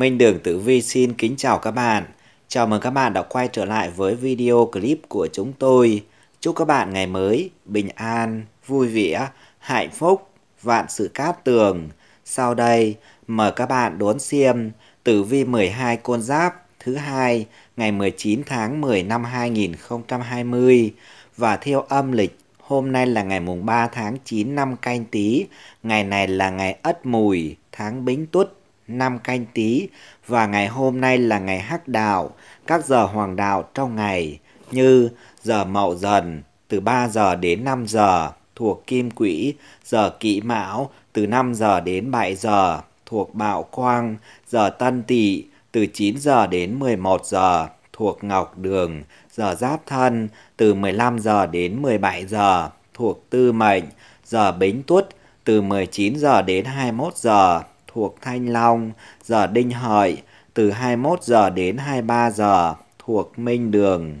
Minh Đường Tử Vi xin kính chào các bạn. Chào mừng các bạn đã quay trở lại với video clip của chúng tôi. Chúc các bạn ngày mới bình an, vui vẻ, hạnh phúc, vạn sự cát tường. Sau đây, mời các bạn đón xem Tử Vi 12 con giáp thứ hai ngày 19 tháng 10 năm 2020 và theo âm lịch hôm nay là ngày mùng 3 tháng 9 năm canh tí, ngày này là ngày Ất Mùi, tháng Bính Tuất năm canh tí và ngày hôm nay là ngày hắc đạo, các giờ hoàng đạo trong ngày như giờ mậu dần từ 3 giờ đến 5 giờ thuộc kim quỹ, giờ kỷ mão từ 5 giờ đến 7 giờ thuộc bạo quang, giờ tân tỵ từ 9 giờ đến 11 giờ thuộc ngọc đường, giờ giáp thân từ 15 giờ đến 17 giờ thuộc tư mệnh, giờ bính tuất từ 19 giờ đến 21 giờ thuộc Thanh Long, giờ Đinh Hợi, từ 21 giờ đến 23 giờ thuộc Minh Đường.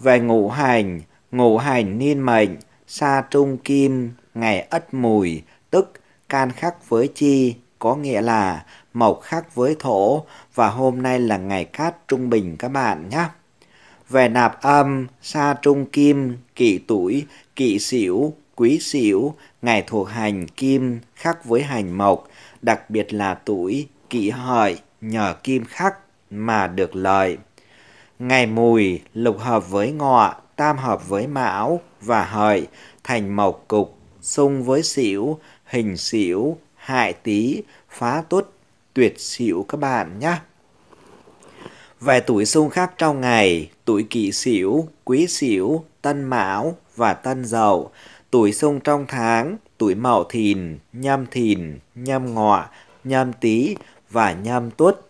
Về ngũ hành, ngũ hành niên mệnh, sa trung kim, ngày ất mùi, tức can khắc với chi, có nghĩa là mộc khắc với thổ và hôm nay là ngày cát trung bình các bạn nhé. Về nạp âm, sa trung kim, kỷ tuổi, kỷ sửu, quý sửu Ngày thuộc hành kim khắc với hành mộc, đặc biệt là tuổi kỷ hợi nhờ kim khắc mà được lợi. Ngày mùi lục hợp với ngọ, tam hợp với mão và hợi, thành mộc cục, xung với xỉu, hình xỉu, hại tí, phá tuất, tuyệt xỉu các bạn nhé. Về tuổi xung khắc trong ngày, tuổi kỷ xỉu, quý xỉu, tân mão và tân dậu tuổi xung trong tháng, tuổi mậu thìn, nhâm thìn, nhâm ngọ, nhâm tý và nhâm tuất.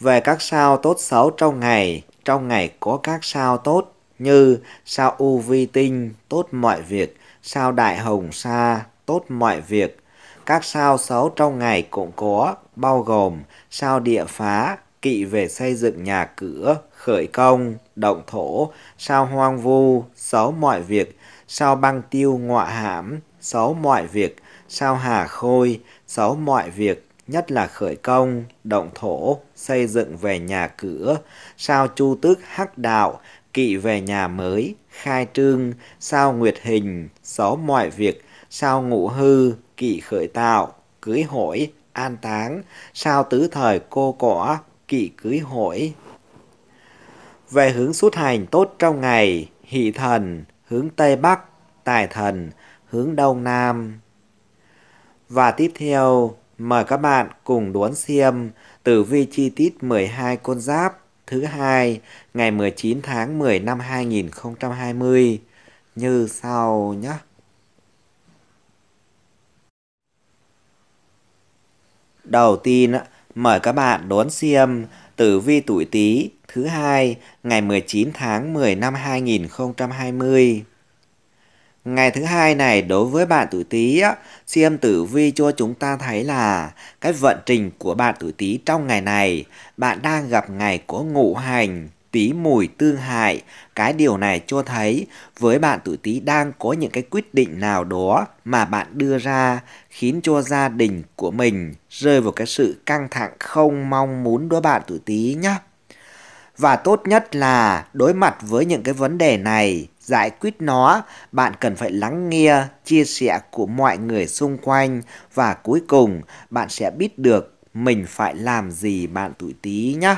Về các sao tốt xấu trong ngày, trong ngày có các sao tốt như sao U Vi Tinh tốt mọi việc, sao Đại Hồng Sa tốt mọi việc. Các sao xấu trong ngày cũng có, bao gồm sao Địa Phá, kỵ về xây dựng nhà cửa, khởi công, động thổ, sao Hoang Vu, xấu mọi việc, sao băng tiêu ngọa hãm, xấu mọi việc, sao hà khôi, xấu mọi việc, nhất là khởi công, động thổ, xây dựng về nhà cửa, sao chu tước hắc đạo, kỵ về nhà mới, khai trương, sao nguyệt hình, xấu mọi việc, sao ngũ hư, kỵ khởi tạo, cưới hỏi, an táng, sao tứ thời cô cỏ, kỵ cưới hỏi. Về hướng xuất hành tốt trong ngày, hỷ thần, hướng Tây Bắc, Tài Thần, hướng Đông Nam. Và tiếp theo, mời các bạn cùng đón xem tử vi chi tiết 12 con giáp thứ hai ngày 19 tháng 10 năm 2020 như sau nhé. Đầu tiên, mời các bạn đón xem tử vi tuổi Tý thứ hai ngày 19 tháng 10 năm 2020. Ngày thứ hai này đối với bạn tuổi Tý, xem tử vi cho chúng ta thấy là cái vận trình của bạn tuổi Tý trong ngày này, bạn đang gặp ngày có ngũ hành Tý mùi tương hại, cái điều này cho thấy với bạn tuổi Tý đang có những cái quyết định nào đó mà bạn đưa ra khiến cho gia đình của mình rơi vào cái sự căng thẳng không mong muốn đối bạn tuổi Tý nhé. Và tốt nhất là đối mặt với những cái vấn đề này, giải quyết nó, bạn cần phải lắng nghe, chia sẻ của mọi người xung quanh và cuối cùng bạn sẽ biết được mình phải làm gì bạn tuổi tý nhé.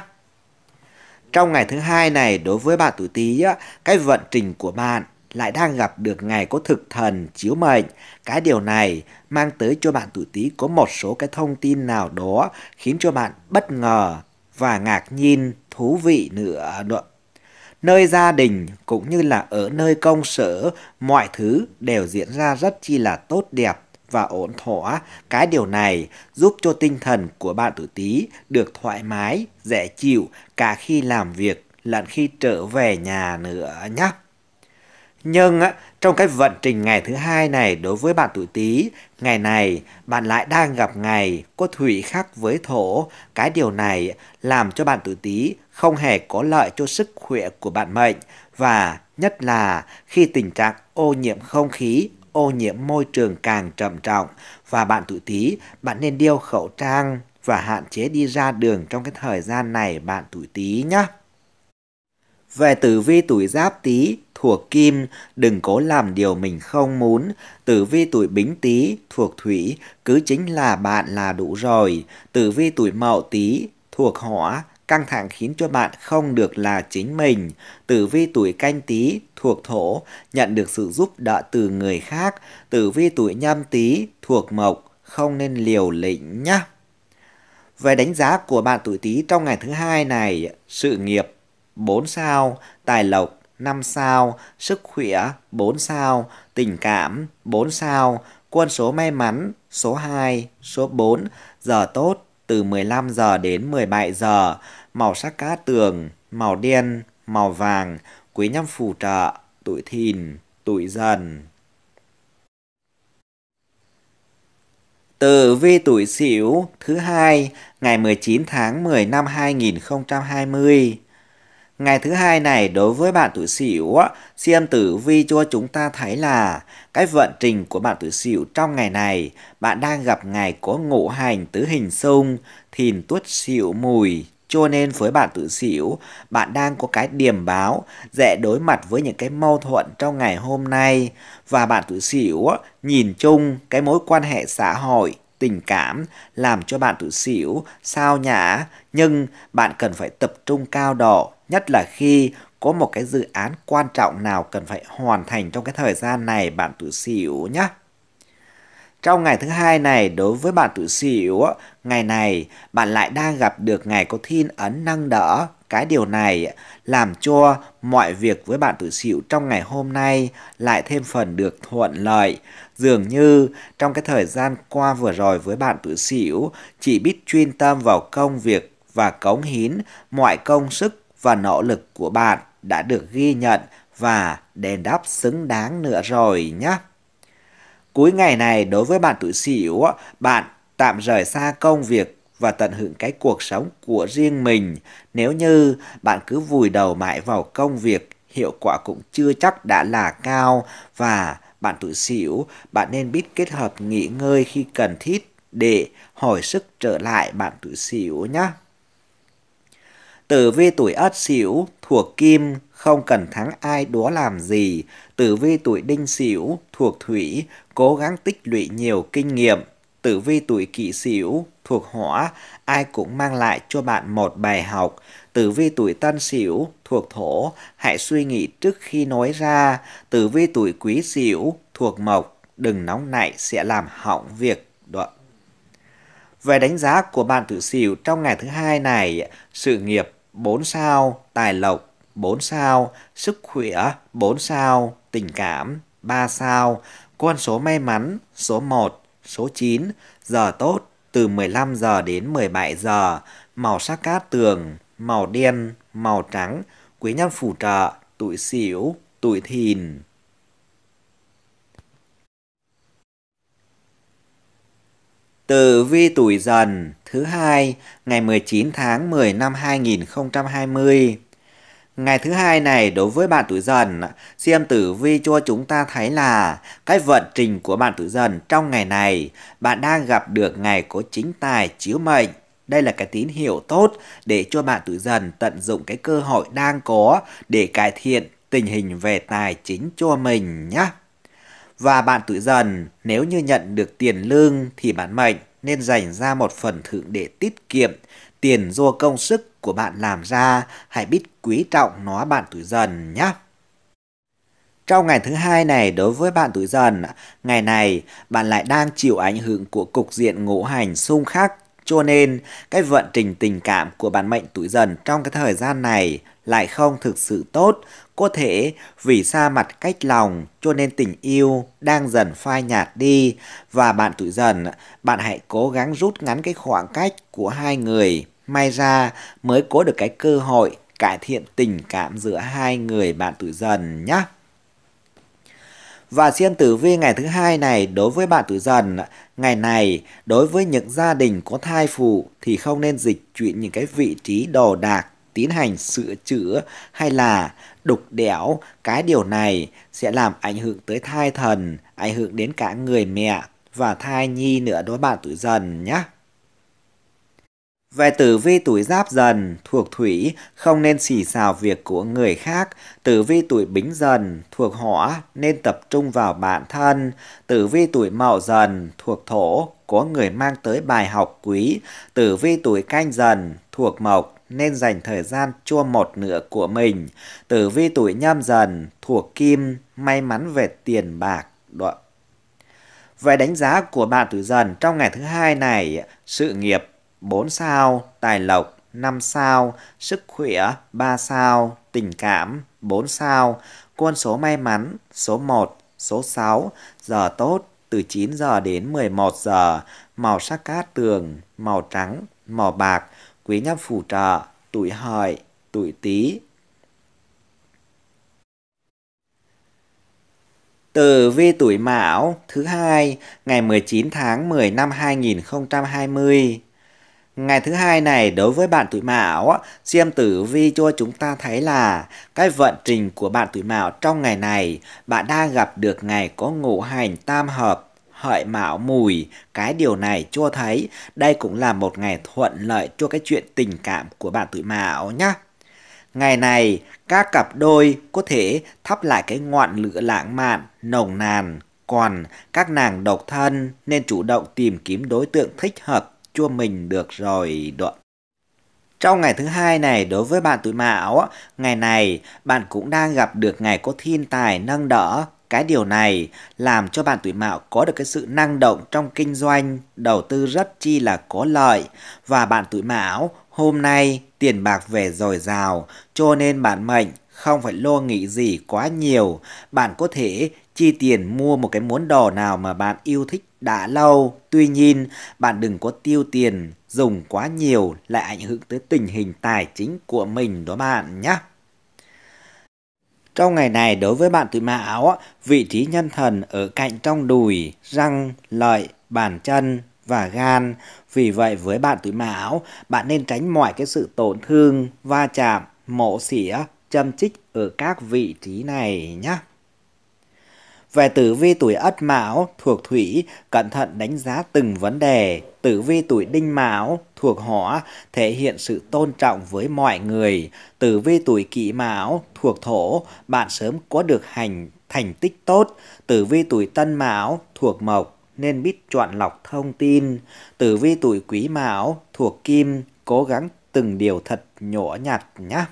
Trong ngày thứ hai này đối với bạn tuổi tí, cái vận trình của bạn lại đang gặp được ngày có thực thần chiếu mệnh. Cái điều này mang tới cho bạn tuổi tý có một số cái thông tin nào đó khiến cho bạn bất ngờ, và ngạc nhiên thú vị nữa. Nơi gia đình cũng như là ở nơi công sở, mọi thứ đều diễn ra rất chi là tốt đẹp và ổn thỏa. Cái điều này giúp cho tinh thần của bạn tử tí được thoải mái, dễ chịu cả khi làm việc lẫn khi trở về nhà nữa nhé. Nhưng trong cái vận trình ngày thứ hai này đối với bạn tuổi Tý, ngày này bạn lại đang gặp ngày có thủy khắc với thổ, cái điều này làm cho bạn tuổi Tý không hề có lợi cho sức khỏe của bạn mệnh và nhất là khi tình trạng ô nhiễm không khí, ô nhiễm môi trường càng trầm trọng và bạn tuổi Tý, bạn nên đeo khẩu trang và hạn chế đi ra đường trong cái thời gian này bạn tuổi Tý nhé. Về tử vi tuổi giáp tý thuộc kim, đừng cố làm điều mình không muốn. Tử vi tuổi bính tý thuộc thủy, cứ chính là bạn là đủ rồi. Tử vi tuổi mậu tý thuộc hỏa, căng thẳng khiến cho bạn không được là chính mình. Tử vi tuổi canh tý thuộc thổ, nhận được sự giúp đỡ từ người khác. Tử vi tuổi nhâm tý thuộc mộc, không nên liều lĩnh nhé. Về đánh giá của bạn tuổi tý trong ngày thứ hai này, sự nghiệp 4 sao, tài lộc 5 sao, sức khỏe 4 sao, tình cảm 4 sao, quân số may mắn số 2, số 4, giờ tốt từ 15 giờ đến 17 giờ, màu sắc cá tường, màu đen, màu vàng, quý nhân phù trợ, tuổi thìn, tuổi dần. từ vi tuổi Sửu thứ hai ngày 19 tháng 10 năm 2020 Ngày thứ hai này đối với bạn tuổi Sửu, xem tử vi cho chúng ta thấy là cái vận trình của bạn tuổi Sửu trong ngày này, bạn đang gặp ngày có ngũ hành tứ hình xung, thìn tuất Sửu mùi. Cho nên với bạn tuổi Sửu, bạn đang có cái điểm báo dễ đối mặt với những cái mâu thuẫn trong ngày hôm nay và bạn tuổi Sửu nhìn chung cái mối quan hệ xã hội tình cảm làm cho bạn tự xỉu, sao nhã, nhưng bạn cần phải tập trung cao độ, nhất là khi có một cái dự án quan trọng nào cần phải hoàn thành trong cái thời gian này bạn tự xỉu nhé. Trong ngày thứ hai này, đối với bạn tự xỉu, ngày này bạn lại đang gặp được ngày có thiên ấn năng đỡ. Cái điều này làm cho mọi việc với bạn tự xỉu trong ngày hôm nay lại thêm phần được thuận lợi. Dường như trong cái thời gian qua vừa rồi với bạn tự xỉu, chỉ biết chuyên tâm vào công việc và cống hiến mọi công sức và nỗ lực của bạn đã được ghi nhận và đền đáp xứng đáng nữa rồi nhé. Cuối ngày này đối với bạn tuổi xỉu, bạn tạm rời xa công việc và tận hưởng cái cuộc sống của riêng mình. Nếu như bạn cứ vùi đầu mãi vào công việc, hiệu quả cũng chưa chắc đã là cao và bạn tuổi sửu bạn nên biết kết hợp nghỉ ngơi khi cần thiết để hồi sức trở lại bạn tuổi sửu nhé. Tử vi tuổi ất sửu thuộc kim không cần thắng ai đúa làm gì. Tử vi tuổi đinh sửu thuộc thủy cố gắng tích lũy nhiều kinh nghiệm. Tử vi tuổi kỷ sửu thuộc hỏa ai cũng mang lại cho bạn một bài học tử vi tuổi tân sửu thuộc thổ, hãy suy nghĩ trước khi nói ra, tử vi tuổi quý sửu thuộc mộc, đừng nóng nảy sẽ làm hỏng việc. Đó. Về đánh giá của bạn tử sửu trong ngày thứ hai này, sự nghiệp 4 sao, tài lộc 4 sao, sức khỏe 4 sao, tình cảm 3 sao, con số may mắn số 1, số 9, giờ tốt từ 15 giờ đến 17 giờ, màu sắc cát tường màu đen, màu trắng, quý nhân phù trợ, tuổi xỉu, tuổi thìn. Tử vi tuổi dần thứ hai ngày 19 tháng 10 năm 2020. Ngày thứ hai này đối với bạn tuổi dần, xem tử vi cho chúng ta thấy là cái vận trình của bạn tuổi dần trong ngày này, bạn đang gặp được ngày có chính tài chiếu mệnh đây là cái tín hiệu tốt để cho bạn tuổi dần tận dụng cái cơ hội đang có để cải thiện tình hình về tài chính cho mình nhé. Và bạn tuổi dần nếu như nhận được tiền lương thì bạn mệnh nên dành ra một phần thưởng để tiết kiệm tiền do công sức của bạn làm ra hãy biết quý trọng nó bạn tuổi dần nhé. Trong ngày thứ hai này đối với bạn tuổi dần, ngày này bạn lại đang chịu ảnh hưởng của cục diện ngũ hành xung khắc cho nên, cái vận trình tình cảm của bản mệnh tuổi dần trong cái thời gian này lại không thực sự tốt, có thể vì xa mặt cách lòng cho nên tình yêu đang dần phai nhạt đi và bạn tuổi dần, bạn hãy cố gắng rút ngắn cái khoảng cách của hai người, may ra mới có được cái cơ hội cải thiện tình cảm giữa hai người bạn tuổi dần nhé. Và riêng tử vi ngày thứ hai này đối với bạn tuổi dần, ngày này đối với những gia đình có thai phụ thì không nên dịch chuyển những cái vị trí đồ đạc, tiến hành sửa chữa hay là đục đẽo. Cái điều này sẽ làm ảnh hưởng tới thai thần, ảnh hưởng đến cả người mẹ và thai nhi nữa đối với bạn tuổi dần nhé. Về tử vi tuổi giáp dần thuộc thủy không nên xì xào việc của người khác, tử vi tuổi bính dần thuộc hỏa nên tập trung vào bản thân, tử vi tuổi mậu dần thuộc thổ có người mang tới bài học quý, tử vi tuổi canh dần thuộc mộc nên dành thời gian cho một nửa của mình, tử vi tuổi nhâm dần thuộc kim may mắn về tiền bạc. về đánh giá của bạn tuổi dần trong ngày thứ hai này, sự nghiệp 4 sao, tài lộc 5 sao, sức khỏe 3 sao, tình cảm 4 sao, quân số may mắn số 1, số 6, giờ tốt từ 9 giờ đến 11 giờ, màu sắc cát tường, màu trắng, màu bạc, quý nhân phù trợ, tuổi hợi, tuổi tý. Tử vi tuổi Mão thứ hai ngày 19 tháng 10 năm 2020 Ngày thứ hai này đối với bạn tuổi Mão, xem Tử Vi cho chúng ta thấy là cái vận trình của bạn tuổi Mão trong ngày này, bạn đang gặp được ngày có ngũ hành tam hợp hợi mão mùi cái điều này cho thấy đây cũng là một ngày thuận lợi cho cái chuyện tình cảm của bạn tuổi mão nhé ngày này các cặp đôi có thể thắp lại cái ngọn lửa lãng mạn nồng nàn còn các nàng độc thân nên chủ động tìm kiếm đối tượng thích hợp cho mình được rồi đoạn. Trong ngày thứ hai này đối với bạn tuổi Mão, ngày này bạn cũng đang gặp được ngày có thiên tài nâng đỡ. Cái điều này làm cho bạn tuổi Mão có được cái sự năng động trong kinh doanh, đầu tư rất chi là có lợi và bạn tuổi Mão hôm nay tiền bạc về dồi dào, cho nên bạn mệnh không phải lo nghĩ gì quá nhiều. Bạn có thể chi tiền mua một cái món đồ nào mà bạn yêu thích đã lâu. Tuy nhiên, bạn đừng có tiêu tiền dùng quá nhiều lại ảnh hưởng tới tình hình tài chính của mình đó bạn nhé. Trong ngày này đối với bạn tuổi Mão, vị trí nhân thần ở cạnh trong đùi, răng, lợi, bàn chân và gan. Vì vậy với bạn tuổi Mão, bạn nên tránh mọi cái sự tổn thương, va chạm, mổ xỉa châm chích ở các vị trí này nhé. Về tử vi tuổi Ất Mão thuộc Thủy, cẩn thận đánh giá từng vấn đề. Tử vi tuổi Đinh Mão thuộc Hỏa thể hiện sự tôn trọng với mọi người. Tử vi tuổi Kỷ Mão thuộc Thổ, bạn sớm có được hành thành tích tốt. Tử vi tuổi Tân Mão thuộc Mộc nên biết chọn lọc thông tin. Tử vi tuổi Quý Mão thuộc Kim, cố gắng từng điều thật nhỏ nhặt nhé.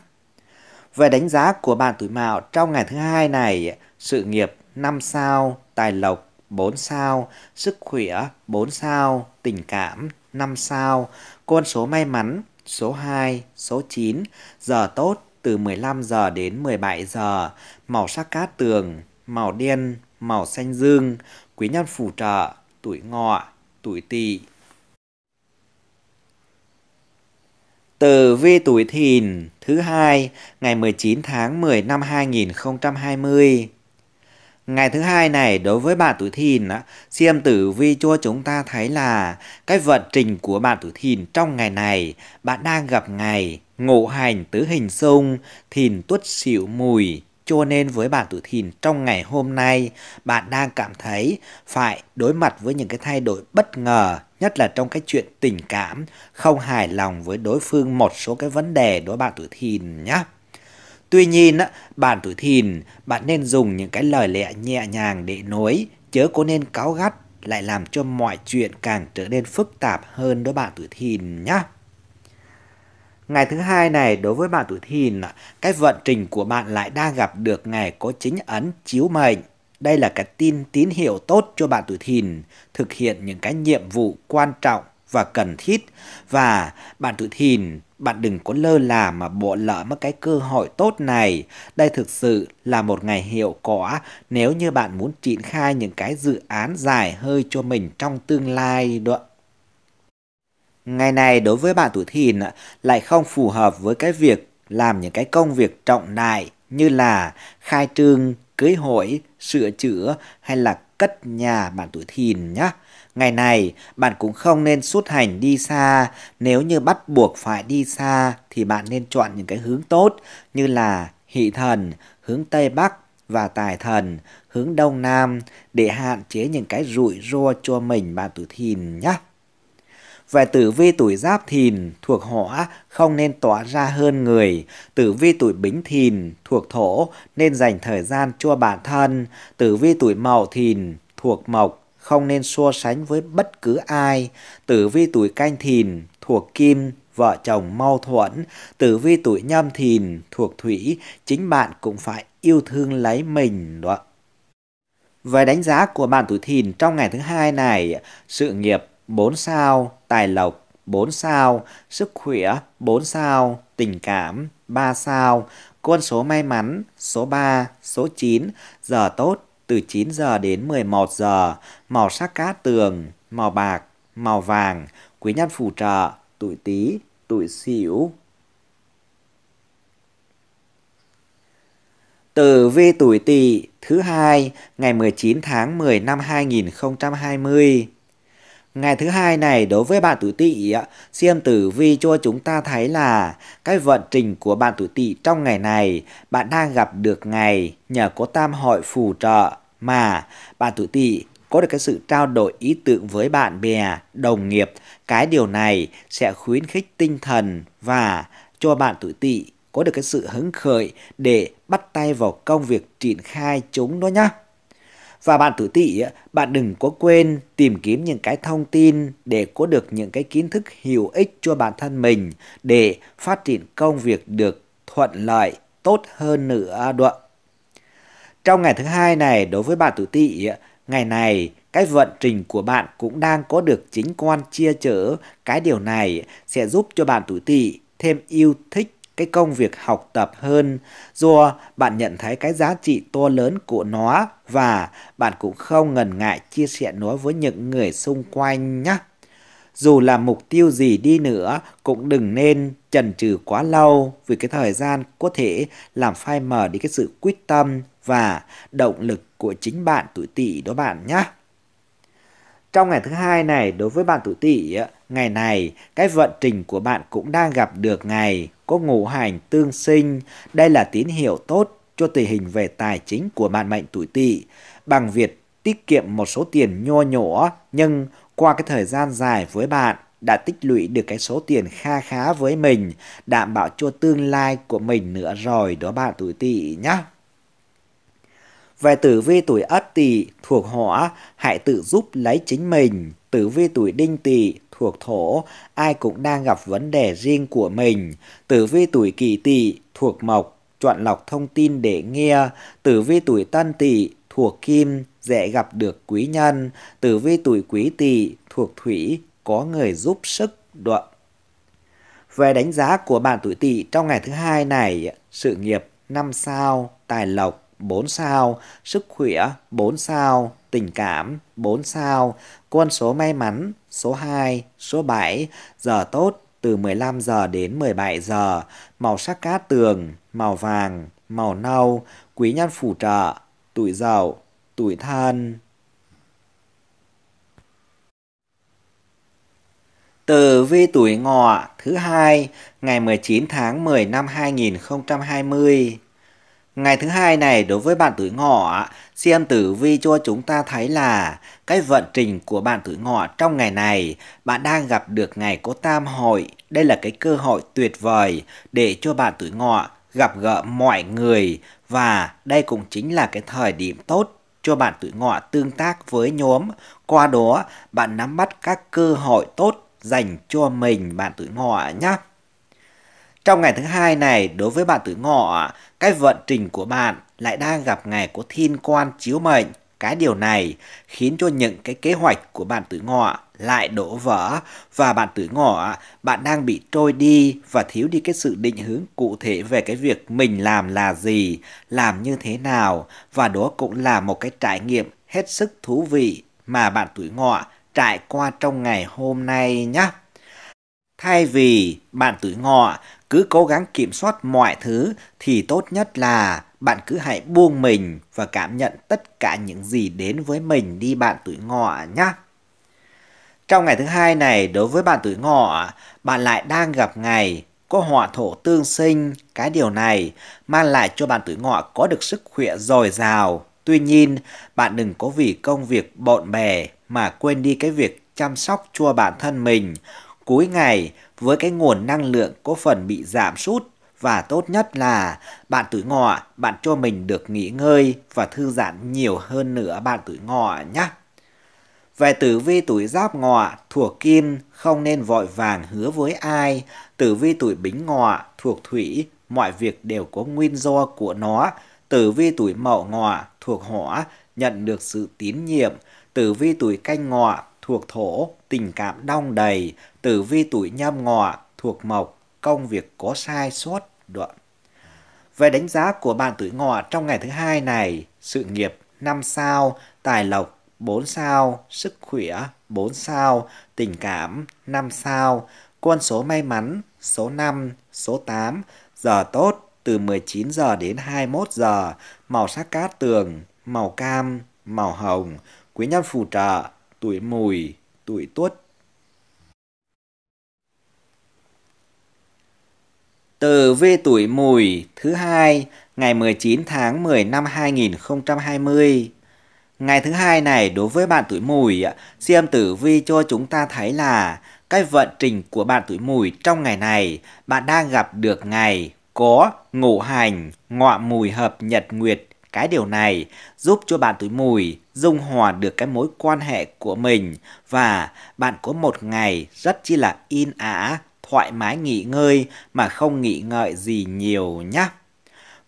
Về đánh giá của bạn tuổi mạo trong ngày thứ hai này, sự nghiệp 5 sao, tài lộc 4 sao, sức khỏe 4 sao, tình cảm 5 sao, con số may mắn số 2, số 9, giờ tốt từ 15 giờ đến 17 giờ, màu sắc cát tường, màu đen, màu xanh dương, quý nhân phù trợ, tuổi ngọ, tuổi tỵ, Tử vi tuổi thìn thứ hai ngày 19 tháng 10 năm 2020. Ngày thứ hai này đối với bạn tuổi thìn, xem tử vi cho chúng ta thấy là cái vận trình của bạn tuổi thìn trong ngày này, bạn đang gặp ngày ngộ hành tứ hình xung, thìn tuất xỉu mùi, cho nên với bạn tuổi thìn trong ngày hôm nay, bạn đang cảm thấy phải đối mặt với những cái thay đổi bất ngờ nhất là trong cái chuyện tình cảm, không hài lòng với đối phương một số cái vấn đề đối bạn tuổi thìn nhé. Tuy nhiên, bạn tuổi thìn, bạn nên dùng những cái lời lẽ nhẹ nhàng để nối, chớ có nên cáu gắt, lại làm cho mọi chuyện càng trở nên phức tạp hơn đối bạn tuổi thìn nhé. Ngày thứ hai này đối với bạn tuổi thìn, cái vận trình của bạn lại đang gặp được ngày có chính ấn chiếu mệnh. Đây là cái tin tín hiệu tốt cho bạn tuổi thìn thực hiện những cái nhiệm vụ quan trọng và cần thiết và bạn tuổi thìn bạn đừng có lơ là mà bỏ lỡ mất cái cơ hội tốt này. Đây thực sự là một ngày hiệu quả nếu như bạn muốn triển khai những cái dự án dài hơi cho mình trong tương lai đó. Ngày này đối với bạn tuổi thìn lại không phù hợp với cái việc làm những cái công việc trọng đại như là khai trương cưới hỏi, sửa chữa hay là cất nhà bạn tuổi thìn nhé. Ngày này, bạn cũng không nên xuất hành đi xa. Nếu như bắt buộc phải đi xa thì bạn nên chọn những cái hướng tốt như là hỷ thần, hướng Tây Bắc và tài thần, hướng Đông Nam để hạn chế những cái rủi ro cho mình bạn tuổi thìn nhé về tử vi tuổi giáp thìn thuộc hỏa không nên tỏa ra hơn người. Tử vi tuổi bính thìn thuộc thổ nên dành thời gian cho bản thân. Tử vi tuổi mậu thìn thuộc mộc không nên so sánh với bất cứ ai. Tử vi tuổi canh thìn thuộc kim vợ chồng mau thuẫn, tử vi tuổi nhâm thìn thuộc thủy, chính bạn cũng phải yêu thương lấy mình đó. Về đánh giá của bạn tuổi thìn trong ngày thứ hai này, sự nghiệp 4 sao, tài lộc 4 sao, sức khỏe 4 sao, tình cảm 3 sao, con số may mắn số 3, số 9, giờ tốt từ 9 giờ đến 11 giờ, màu sắc cát tường, màu bạc, màu vàng, quý nhân phù trợ, tuổi Tý, tuổi Sửu. từ vi tuổi Tỵ thứ hai ngày 19 tháng 10 năm 2020. Ngày thứ hai này đối với bạn tuổi tỵ, xem tử vi cho chúng ta thấy là cái vận trình của bạn tuổi tỵ trong ngày này bạn đang gặp được ngày nhờ có tam hội phù trợ mà bạn tuổi tỵ có được cái sự trao đổi ý tưởng với bạn bè, đồng nghiệp. Cái điều này sẽ khuyến khích tinh thần và cho bạn tuổi tỵ có được cái sự hứng khởi để bắt tay vào công việc triển khai chúng đó nhé. Và bạn tuổi tỵ bạn đừng có quên tìm kiếm những cái thông tin để có được những cái kiến thức hữu ích cho bản thân mình để phát triển công việc được thuận lợi, tốt hơn nữa được. Trong ngày thứ hai này, đối với bạn tuổi tỵ ngày này cái vận trình của bạn cũng đang có được chính quan chia chở. Cái điều này sẽ giúp cho bạn tuổi tỵ thêm yêu thích cái công việc học tập hơn do bạn nhận thấy cái giá trị to lớn của nó và bạn cũng không ngần ngại chia sẻ nó với những người xung quanh nhé. Dù là mục tiêu gì đi nữa cũng đừng nên chần chừ quá lâu vì cái thời gian có thể làm phai mờ đi cái sự quyết tâm và động lực của chính bạn tuổi tỵ đó bạn nhé. Trong ngày thứ hai này, đối với bạn tuổi tỵ, ngày này cái vận trình của bạn cũng đang gặp được ngày có ngũ hành tương sinh. Đây là tín hiệu tốt cho tình hình về tài chính của bạn mệnh tuổi tỵ bằng việc tiết kiệm một số tiền nho nhỏ nhưng qua cái thời gian dài với bạn đã tích lũy được cái số tiền kha khá với mình, đảm bảo cho tương lai của mình nữa rồi đó bạn tuổi tỵ nhé về tử vi tuổi ất tỵ thuộc hỏa, hãy tự giúp lấy chính mình. Tử vi tuổi đinh tỵ thuộc thổ, ai cũng đang gặp vấn đề riêng của mình. Tử vi tuổi kỷ tỵ thuộc mộc, chọn lọc thông tin để nghe. Tử vi tuổi tân tỵ thuộc kim, dễ gặp được quý nhân. Tử vi tuổi quý tỵ thuộc thủy, có người giúp sức đoạn. Về đánh giá của bạn tuổi tỵ trong ngày thứ hai này, sự nghiệp năm sao, tài lộc 4 sao, sức khỏe 4 sao, tình cảm 4 sao, con số may mắn số 2, số 7, giờ tốt từ 15 giờ đến 17 giờ, màu sắc cát tường, màu vàng, màu nâu, quý nhân phù trợ, tuổi giàu tuổi thân. từ vi tuổi ngọ thứ hai ngày 19 tháng 10 năm 2020 Ngày thứ hai này đối với bạn tuổi ngọ, xem tử vi cho chúng ta thấy là cái vận trình của bạn tuổi ngọ trong ngày này, bạn đang gặp được ngày có tam hội. Đây là cái cơ hội tuyệt vời để cho bạn tuổi ngọ gặp gỡ mọi người và đây cũng chính là cái thời điểm tốt cho bạn tuổi ngọ tương tác với nhóm. Qua đó, bạn nắm bắt các cơ hội tốt dành cho mình bạn tuổi ngọ nhé. Trong ngày thứ hai này, đối với bạn tuổi ngọ, cái vận trình của bạn lại đang gặp ngày có thiên quan chiếu mệnh. Cái điều này khiến cho những cái kế hoạch của bạn tuổi ngọ lại đổ vỡ và bạn tuổi ngọ bạn đang bị trôi đi và thiếu đi cái sự định hướng cụ thể về cái việc mình làm là gì, làm như thế nào và đó cũng là một cái trải nghiệm hết sức thú vị mà bạn tuổi ngọ trải qua trong ngày hôm nay nhé. Thay vì bạn tuổi ngọ cứ cố gắng kiểm soát mọi thứ thì tốt nhất là bạn cứ hãy buông mình và cảm nhận tất cả những gì đến với mình đi bạn tuổi ngọ nhé. Trong ngày thứ hai này đối với bạn tuổi ngọ, bạn lại đang gặp ngày có họa thổ tương sinh, cái điều này mang lại cho bạn tuổi ngọ có được sức khỏe dồi dào. Tuy nhiên, bạn đừng có vì công việc bộn bề mà quên đi cái việc chăm sóc cho bản thân mình cuối ngày với cái nguồn năng lượng có phần bị giảm sút và tốt nhất là bạn tuổi ngọ bạn cho mình được nghỉ ngơi và thư giãn nhiều hơn nữa bạn tuổi ngọ nhé. Về tử vi tuổi giáp ngọ thuộc kim không nên vội vàng hứa với ai. Tử vi tuổi bính ngọ thuộc thủy mọi việc đều có nguyên do của nó. Tử vi tuổi mậu ngọ thuộc hỏa nhận được sự tín nhiệm. Tử vi tuổi canh ngọ thuộc thổ, tình cảm đong đầy, tử vi tuổi nhâm ngọ, thuộc mộc, công việc có sai sót, đoạn. Về đánh giá của bạn tuổi ngọ trong ngày thứ hai này, sự nghiệp 5 sao, tài lộc 4 sao, sức khỏe 4 sao, tình cảm 5 sao, quân số may mắn số 5, số 8, giờ tốt từ 19 giờ đến 21 giờ, màu sắc cát tường, màu cam, màu hồng, quý nhân phù trợ tuổi mùi, tuổi tuất. Từ về tuổi mùi thứ hai ngày 19 tháng 10 năm 2020. Ngày thứ hai này đối với bạn tuổi mùi, xem tử vi cho chúng ta thấy là cái vận trình của bạn tuổi mùi trong ngày này, bạn đang gặp được ngày có ngũ hành, ngọ mùi hợp nhật nguyệt cái điều này giúp cho bạn tuổi mùi dung hòa được cái mối quan hệ của mình và bạn có một ngày rất chi là in ả, thoải mái nghỉ ngơi mà không nghĩ ngợi gì nhiều nhé.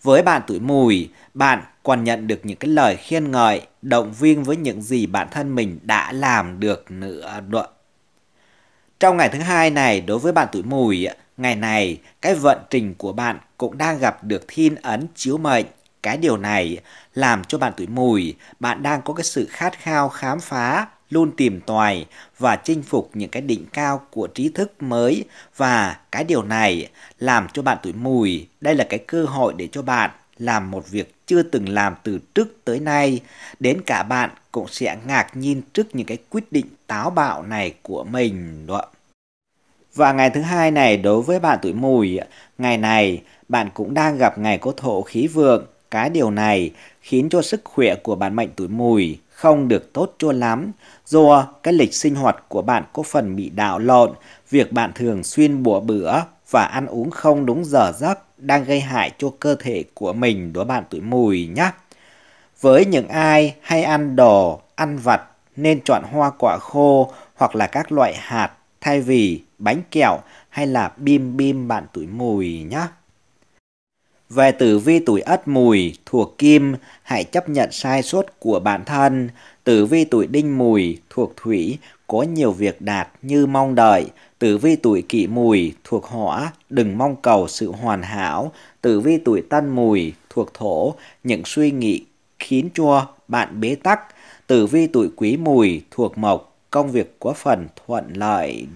Với bạn tuổi mùi, bạn còn nhận được những cái lời khen ngợi, động viên với những gì bản thân mình đã làm được nữa. Trong ngày thứ hai này, đối với bạn tuổi mùi, ngày này cái vận trình của bạn cũng đang gặp được thiên ấn chiếu mệnh cái điều này làm cho bạn tuổi mùi, bạn đang có cái sự khát khao khám phá, luôn tìm tòi và chinh phục những cái đỉnh cao của trí thức mới và cái điều này làm cho bạn tuổi mùi, đây là cái cơ hội để cho bạn làm một việc chưa từng làm từ trước tới nay, đến cả bạn cũng sẽ ngạc nhiên trước những cái quyết định táo bạo này của mình. Đó. Và ngày thứ hai này đối với bạn tuổi mùi, ngày này bạn cũng đang gặp ngày có thổ khí vượng cái điều này khiến cho sức khỏe của bạn mệnh tuổi mùi không được tốt cho lắm do cái lịch sinh hoạt của bạn có phần bị đảo lộn, việc bạn thường xuyên bùa bữa và ăn uống không đúng giờ giấc đang gây hại cho cơ thể của mình đối bạn tuổi mùi nhé. Với những ai hay ăn đồ, ăn vặt nên chọn hoa quả khô hoặc là các loại hạt thay vì bánh kẹo hay là bim bim bạn tuổi mùi nhé. Về tử vi tuổi ất mùi thuộc kim, hãy chấp nhận sai suất của bản thân. Tử vi tuổi đinh mùi thuộc thủy, có nhiều việc đạt như mong đợi. Tử vi tuổi kỷ mùi thuộc hỏa, đừng mong cầu sự hoàn hảo. Tử vi tuổi tân mùi thuộc thổ, những suy nghĩ khiến cho bạn bế tắc. Tử vi tuổi quý mùi thuộc mộc, công việc có phần thuận lợi.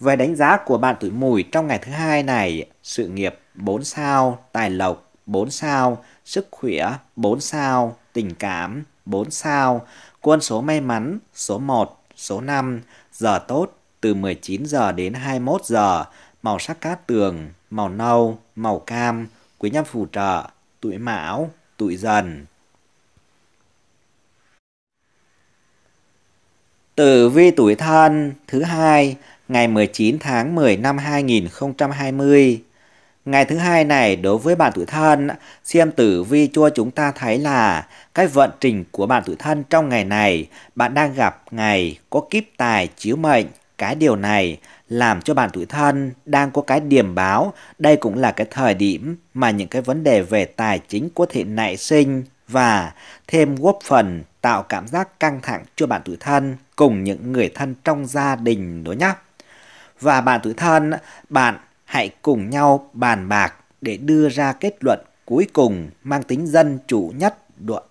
Về đánh giá của bạn tuổi mùi trong ngày thứ hai này, sự nghiệp 4 sao, tài lộc 4 sao, sức khỏe 4 sao, tình cảm 4 sao, quân số may mắn số 1, số 5, giờ tốt từ 19 giờ đến 21 giờ, màu sắc cát tường, màu nâu, màu cam, quý nhân phù trợ, tuổi mão, tuổi dần. Tử vi tuổi thân thứ hai ngày 19 tháng 10 năm 2020 Ngày thứ hai này đối với bản tuổi thân, xem tử vi cho chúng ta thấy là cái vận trình của bản tuổi thân trong ngày này, bạn đang gặp ngày có kiếp tài chiếu mệnh. Cái điều này làm cho bản tuổi thân đang có cái điểm báo, đây cũng là cái thời điểm mà những cái vấn đề về tài chính có thể nảy sinh và thêm góp phần tạo cảm giác căng thẳng cho bản tuổi thân cùng những người thân trong gia đình đó nhé. Và bạn tuổi thân, bạn hãy cùng nhau bàn bạc để đưa ra kết luận cuối cùng mang tính dân chủ nhất được.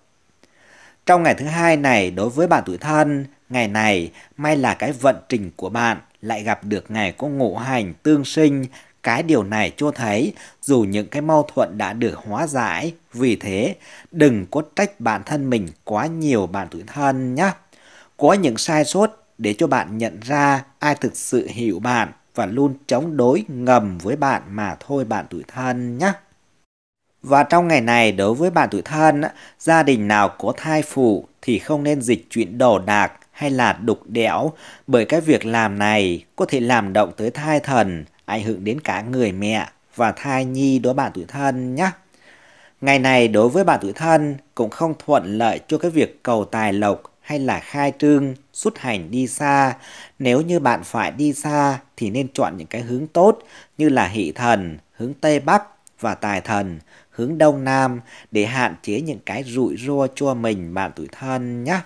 Trong ngày thứ hai này đối với bạn tuổi thân, ngày này may là cái vận trình của bạn lại gặp được ngày có ngộ hành tương sinh, cái điều này cho thấy dù những cái mâu thuẫn đã được hóa giải, vì thế đừng có trách bản thân mình quá nhiều bạn tuổi thân nhé. Có những sai sót để cho bạn nhận ra ai thực sự hiểu bạn và luôn chống đối ngầm với bạn mà thôi bạn tuổi thân nhé. Và trong ngày này đối với bạn tuổi thân, gia đình nào có thai phụ thì không nên dịch chuyện đồ đạc hay là đục đẽo bởi cái việc làm này có thể làm động tới thai thần, ảnh hưởng đến cả người mẹ và thai nhi đối bạn tuổi thân nhé. Ngày này đối với bạn tuổi thân cũng không thuận lợi cho cái việc cầu tài lộc hay là khai trương xuất hành đi xa. Nếu như bạn phải đi xa thì nên chọn những cái hướng tốt như là hỷ thần, hướng Tây Bắc và tài thần, hướng Đông Nam để hạn chế những cái rủi ro cho mình bạn tuổi thân nhé.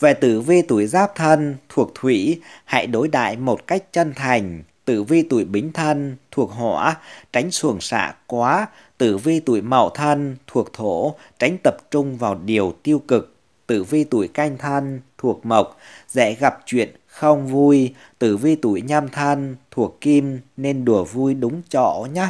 Về tử vi tuổi giáp thân thuộc thủy, hãy đối đại một cách chân thành. Tử vi tuổi bính thân thuộc hỏa, tránh xuồng xạ quá. Tử vi tuổi mậu thân thuộc thổ, tránh tập trung vào điều tiêu cực tử vi tuổi canh thân thuộc mộc, dễ gặp chuyện không vui, tử vi tuổi nhâm thân thuộc kim nên đùa vui đúng chỗ nhé.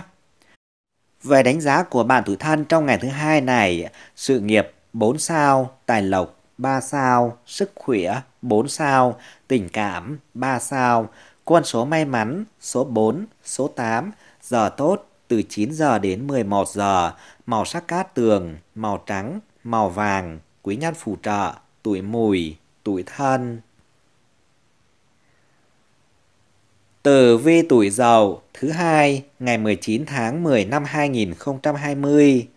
Về đánh giá của bạn tuổi thân trong ngày thứ hai này, sự nghiệp 4 sao, tài lộc 3 sao, sức khỏe 4 sao, tình cảm 3 sao, quân số may mắn số 4, số 8, giờ tốt từ 9 giờ đến 11 giờ, màu sắc cát tường, màu trắng, màu vàng, quý nhân phù trợ, tuổi mùi, tuổi thân. Tử vi tuổi dậu thứ hai ngày 19 tháng 10 năm 2020.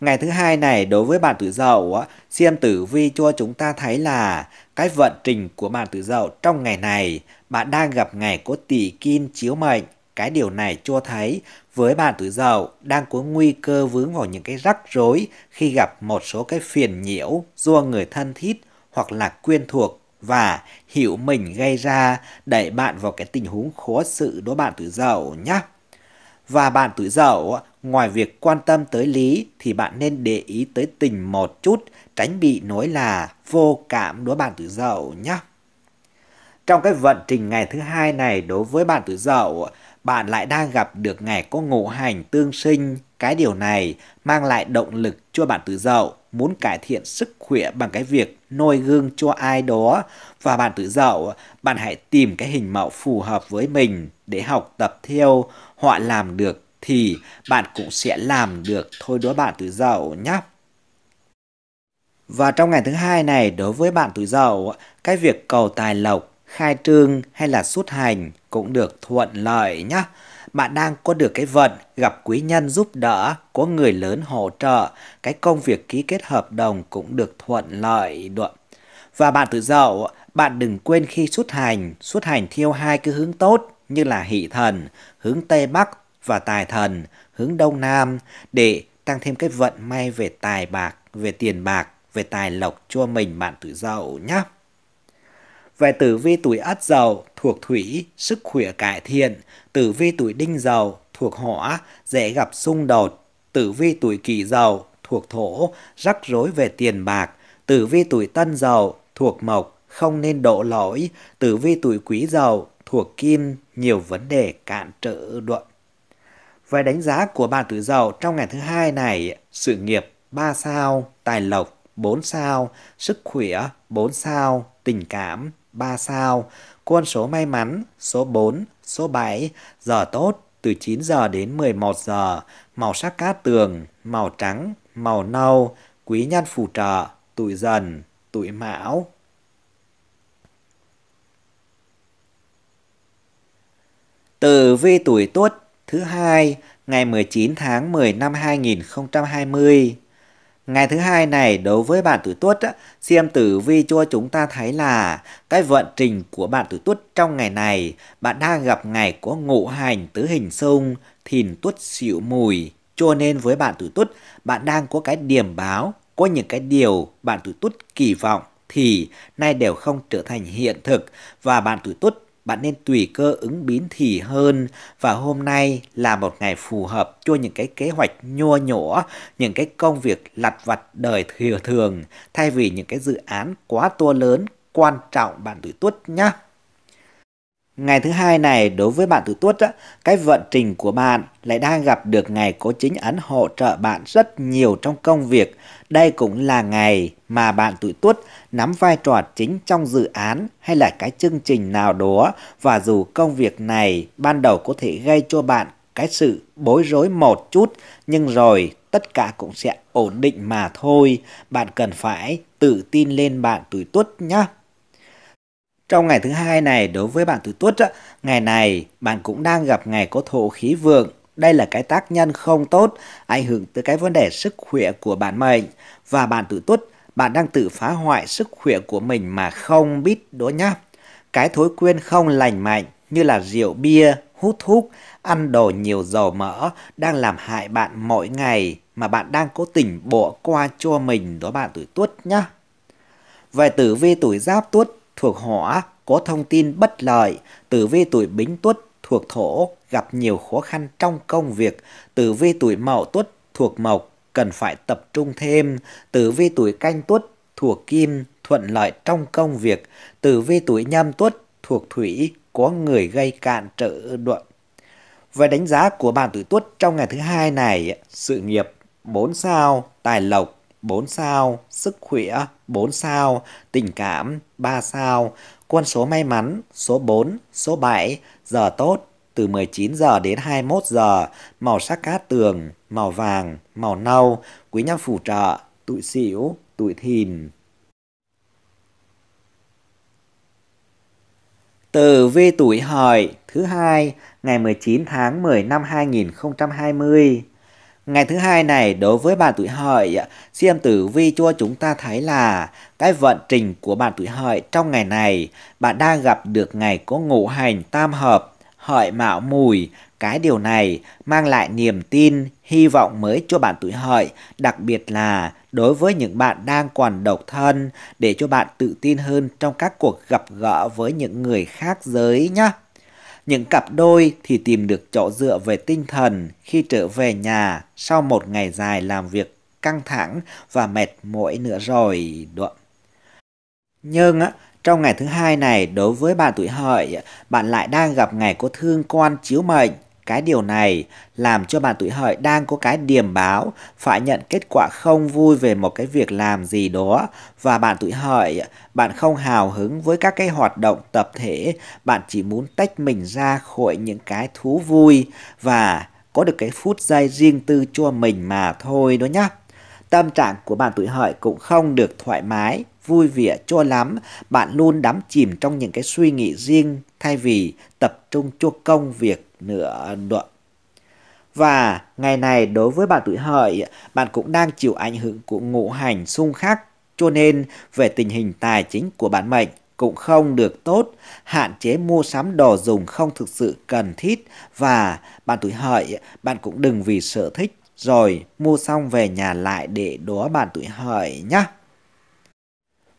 Ngày thứ hai này đối với bạn tuổi dậu, xem tử vi cho chúng ta thấy là cái vận trình của bạn tuổi dậu trong ngày này, bạn đang gặp ngày có tỷ kim chiếu mệnh cái điều này cho thấy với bạn tuổi dậu đang có nguy cơ vướng vào những cái rắc rối khi gặp một số cái phiền nhiễu do người thân thiết hoặc là quyên thuộc và hiểu mình gây ra đẩy bạn vào cái tình huống khó xử đối bạn tuổi dậu nhé. Và bạn tuổi dậu, ngoài việc quan tâm tới lý thì bạn nên để ý tới tình một chút, tránh bị nói là vô cảm đối bạn tuổi dậu nhé. Trong cái vận trình ngày thứ hai này đối với bạn tuổi dậu, bạn lại đang gặp được ngày có ngộ hành tương sinh. Cái điều này mang lại động lực cho bạn tự dậu, muốn cải thiện sức khỏe bằng cái việc noi gương cho ai đó. Và bạn tự dậu, bạn hãy tìm cái hình mẫu phù hợp với mình để học tập theo. Họ làm được thì bạn cũng sẽ làm được thôi đó bạn tự dậu nhé. Và trong ngày thứ hai này, đối với bạn tuổi dậu, cái việc cầu tài lộc, khai trương hay là xuất hành cũng được thuận lợi nhé. Bạn đang có được cái vận, gặp quý nhân giúp đỡ, có người lớn hỗ trợ, cái công việc ký kết hợp đồng cũng được thuận lợi được. Và bạn tự dậu, bạn đừng quên khi xuất hành, xuất hành theo hai cái hướng tốt như là hỷ thần, hướng Tây Bắc và tài thần, hướng Đông Nam để tăng thêm cái vận may về tài bạc, về tiền bạc, về tài lộc cho mình bạn tự dậu nhé. Về tử vi tuổi Ất Dậu thuộc thủy, sức khỏe cải thiện, tử vi tuổi Đinh Dậu thuộc hỏa, dễ gặp xung đột, tử vi tuổi Kỷ Dậu thuộc thổ, rắc rối về tiền bạc, tử vi tuổi Tân Dậu thuộc mộc, không nên đổ lỗi, tử vi tuổi Quý Dậu thuộc kim, nhiều vấn đề cản trở đoạn. Về đánh giá của bạn tuổi Dậu trong ngày thứ hai này, sự nghiệp 3 sao, tài lộc 4 sao, sức khỏe 4 sao, tình cảm 3 sao. quân số may mắn số 4, số 7, giờ tốt từ 9 giờ đến 11 giờ, màu sắc cát tường, màu trắng, màu nâu, quý nhân phù trợ, tuổi dần, tuổi mão. Từ vi tuổi Tuất thứ hai ngày 19 tháng 10 năm 2020 Ngày thứ hai này đối với bạn tuổi tuất á, xem tử vi cho chúng ta thấy là cái vận trình của bạn tuổi tuất trong ngày này bạn đang gặp ngày có ngũ hành tứ hình xung thìn tuất xịu mùi cho nên với bạn tuổi tuất bạn đang có cái điểm báo có những cái điều bạn tuổi tuất kỳ vọng thì nay đều không trở thành hiện thực và bạn tuổi tuất bạn nên tùy cơ ứng biến thì hơn và hôm nay là một ngày phù hợp cho những cái kế hoạch nhua nhổ những cái công việc lặt vặt đời thừa thường thay vì những cái dự án quá to lớn quan trọng bạn tuổi tuất nhé. Ngày thứ hai này đối với bạn tuổi tuất á, cái vận trình của bạn lại đang gặp được ngày có chính ấn hỗ trợ bạn rất nhiều trong công việc. Đây cũng là ngày mà bạn tuổi tuất nắm vai trò chính trong dự án hay là cái chương trình nào đó và dù công việc này ban đầu có thể gây cho bạn cái sự bối rối một chút nhưng rồi tất cả cũng sẽ ổn định mà thôi. Bạn cần phải tự tin lên bạn tuổi tuất nhé. Trong ngày thứ hai này đối với bạn tuổi tuất, ngày này bạn cũng đang gặp ngày có thổ khí vượng. Đây là cái tác nhân không tốt, ảnh hưởng tới cái vấn đề sức khỏe của bạn mệnh. Và bạn tuổi tuất, bạn đang tự phá hoại sức khỏe của mình mà không biết đó nhá. Cái thói quen không lành mạnh như là rượu bia, hút thuốc, ăn đồ nhiều dầu mỡ đang làm hại bạn mỗi ngày mà bạn đang cố tình bỏ qua cho mình đó bạn tuổi tuất nhá. Về tử vi tuổi giáp tuất thuộc hỏa có thông tin bất lợi, tử vi tuổi bính tuất thuộc thổ gặp nhiều khó khăn trong công việc, tử vi tuổi mậu tuất thuộc mộc cần phải tập trung thêm, tử vi tuổi canh tuất thuộc kim thuận lợi trong công việc, tử vi tuổi nhâm tuất thuộc thủy có người gây cạn trở đoạn. Về đánh giá của bạn tuổi tuất trong ngày thứ hai này, sự nghiệp 4 sao, tài lộc 4 sao, sức khỏe 4 sao, tình cảm 3 sao, quân số may mắn số 4, số 7, giờ tốt từ 19 giờ đến 21 giờ, màu sắc cát tường, màu vàng, màu nâu, quý nhân phù trợ, tuổi sửu tuổi thìn. từ vi tuổi hợi thứ hai ngày 19 tháng 10 năm 2020 Ngày thứ hai này đối với bạn tuổi hợi, xem tử vi cho chúng ta thấy là cái vận trình của bạn tuổi hợi trong ngày này, bạn đang gặp được ngày có ngũ hành tam hợp, hợi mạo mùi, cái điều này mang lại niềm tin, hy vọng mới cho bạn tuổi hợi, đặc biệt là đối với những bạn đang còn độc thân để cho bạn tự tin hơn trong các cuộc gặp gỡ với những người khác giới nhé. Những cặp đôi thì tìm được chỗ dựa về tinh thần khi trở về nhà sau một ngày dài làm việc căng thẳng và mệt mỏi nữa rồi. Được. Nhưng trong ngày thứ hai này đối với bạn tuổi hợi, bạn lại đang gặp ngày có thương quan chiếu mệnh cái điều này làm cho bạn tuổi hợi đang có cái điểm báo phải nhận kết quả không vui về một cái việc làm gì đó và bạn tuổi hợi bạn không hào hứng với các cái hoạt động tập thể, bạn chỉ muốn tách mình ra khỏi những cái thú vui và có được cái phút giây riêng tư cho mình mà thôi đó nhá. Tâm trạng của bạn tuổi hợi cũng không được thoải mái, vui vẻ cho lắm, bạn luôn đắm chìm trong những cái suy nghĩ riêng thay vì tập trung cho công việc nửa đoạn. Và ngày này đối với bạn tuổi hợi, bạn cũng đang chịu ảnh hưởng của ngũ hành xung khắc, cho nên về tình hình tài chính của bản mệnh cũng không được tốt, hạn chế mua sắm đồ dùng không thực sự cần thiết và bạn tuổi hợi, bạn cũng đừng vì sở thích rồi mua xong về nhà lại để đố bạn tuổi hợi nhé.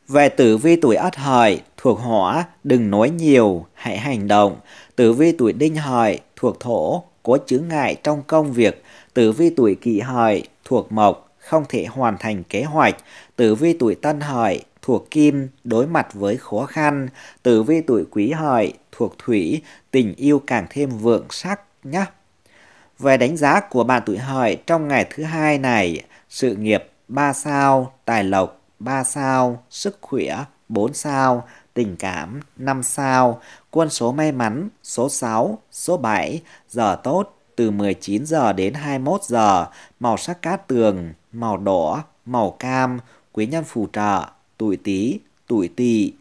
Về tử vi tuổi ất hợi thuộc hỏa, đừng nói nhiều, hãy hành động. Tử vi tuổi đinh hợi thuộc thổ, có chướng ngại trong công việc. Tử vi tuổi kỷ hợi thuộc mộc, không thể hoàn thành kế hoạch. Tử vi tuổi tân hợi thuộc kim, đối mặt với khó khăn. Tử vi tuổi quý hợi thuộc thủy, tình yêu càng thêm vượng sắc nhé. Về đánh giá của bạn tuổi hợi trong ngày thứ hai này, sự nghiệp 3 sao, tài lộc 3 sao, sức khỏe 4 sao, tình cảm 5 sao, quân số may mắn số 6, số 7, giờ tốt từ 19 giờ đến 21 giờ, màu sắc cát tường, màu đỏ, màu cam, quý nhân phù trợ, tuổi Tý, tuổi Tỵ.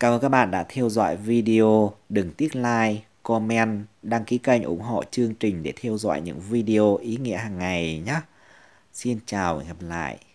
Cảm ơn các bạn đã theo dõi video, đừng tiếc like, comment, đăng ký kênh ủng hộ chương trình để theo dõi những video ý nghĩa hàng ngày nhé. Xin chào và hẹn gặp lại.